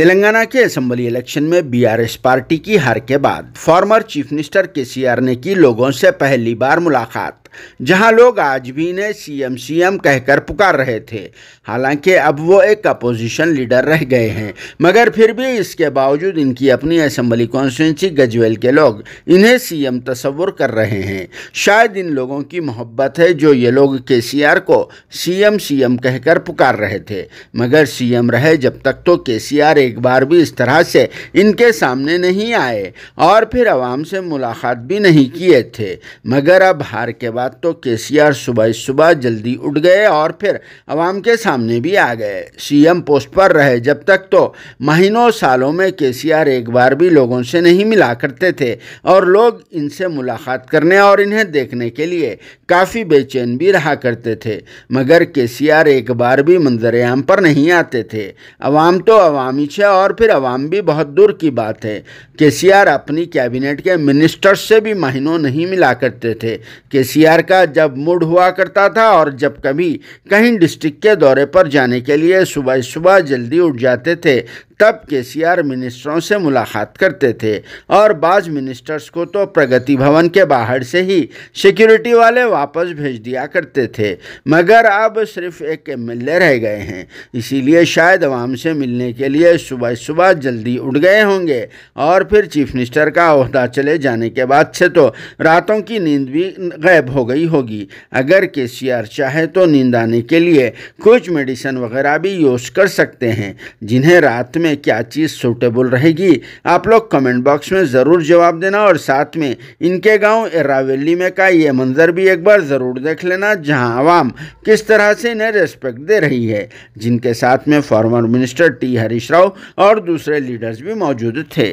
तेलंगाना के assembly election में BRS party की हार के बाद फॉर्मर चीफ मिनिस्टर केसीआर ने की लोगों से पहली बार मुलाकात जहां लोग आज भी ने सीएम सीएम कहकर पुकार रहे थे हालांकि अब वो एक अपोजिशन लीडर रह गए हैं मगर फिर भी इसके बावजूद इनकी अपनी असम्बली कॉन्स्टिटेंसी गजवेल के लोग इन्हें सीएम तस्वुर कर रहे हैं शायद इन लोगों की मोहब्बत है जो ये लोग के को सीएम सीएम कहकर पुकार रहे थे मगर सीएम रहे जब तक तो के एक बार भी इस तरह से इनके सामने नहीं आए और फिर आवाम से मुलाकात भी नहीं किए थे मगर अब हार के बाद बाद तो के सी आर सुबह सुबह जल्दी उठ गए और फिर आवाम के सामने भी आ गए सीएम पोस्ट पर रहे जब तक तो महीनों सालों में के सी आर एक बार भी लोगों से नहीं मिला करते थे और लोग इनसे मुलाकात करने और इन्हें देखने के लिए काफ़ी बेचैन भी रहा करते थे मगर के सी आर एक बार भी मंजर आम पर नहीं आते थे अवाम तो अवामी छे और फिर अवाम भी बहुत दूर की बात है के सी आर अपनी कैबिनेट के मिनिस्टर्स से भी महीनों नहीं मिला करते थे के सी बिहार का जब मूड हुआ करता था और जब कभी कहीं डिस्ट्रिक्ट के दौरे पर जाने के लिए सुबह सुबह जल्दी उठ जाते थे तब के सी आर मिनिस्टरों से मुलाकात करते थे और बाज मिनिस्टर्स को तो प्रगति भवन के बाहर से ही सिक्योरिटी वाले वापस भेज दिया करते थे मगर अब सिर्फ एक एम रह गए हैं इसीलिए शायद आवाम से मिलने के लिए सुबह सुबह जल्दी उठ गए होंगे और फिर चीफ मिनिस्टर का अहदा चले जाने के बाद से तो रातों की नींद भी गायब हो गई होगी अगर के सी आर चाहे तो नींद आने के लिए कुछ मेडिसिन वगैरह भी यूज़ कर सकते हैं जिन्हें रात में में क्या चीज़ सूटेबल रहेगी आप लोग कमेंट बॉक्स में ज़रूर जवाब देना और साथ में इनके गांव एरावेली में का ये मंज़र भी एक बार ज़रूर देख लेना जहां आवाम किस तरह से इन्हें रेस्पेक्ट दे रही है जिनके साथ में former minister T Harish Rao और दूसरे लीडर्स भी मौजूद थे